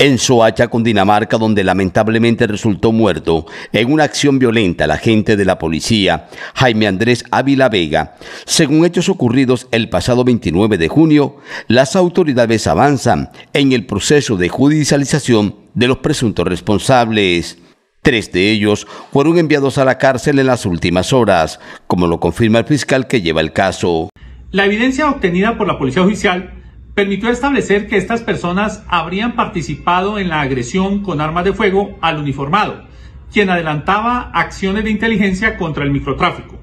En Soacha, Dinamarca, donde lamentablemente resultó muerto en una acción violenta el agente de la policía, Jaime Andrés Ávila Vega, según hechos ocurridos el pasado 29 de junio, las autoridades avanzan en el proceso de judicialización de los presuntos responsables. Tres de ellos fueron enviados a la cárcel en las últimas horas, como lo confirma el fiscal que lleva el caso. La evidencia obtenida por la Policía oficial permitió establecer que estas personas habrían participado en la agresión con armas de fuego al uniformado, quien adelantaba acciones de inteligencia contra el microtráfico.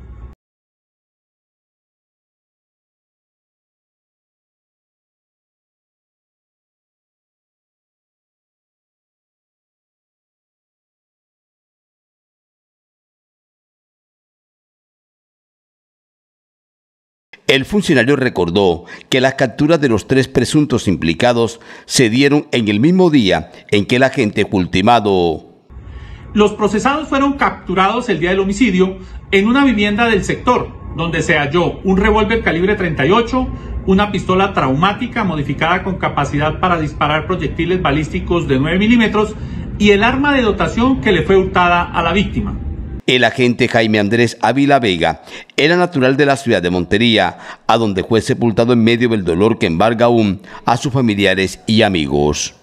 El funcionario recordó que las capturas de los tres presuntos implicados se dieron en el mismo día en que el agente fue ultimado. Los procesados fueron capturados el día del homicidio en una vivienda del sector, donde se halló un revólver calibre 38, una pistola traumática modificada con capacidad para disparar proyectiles balísticos de 9 milímetros y el arma de dotación que le fue hurtada a la víctima el agente Jaime Andrés Ávila Vega era natural de la ciudad de Montería, a donde fue sepultado en medio del dolor que embarga aún a sus familiares y amigos.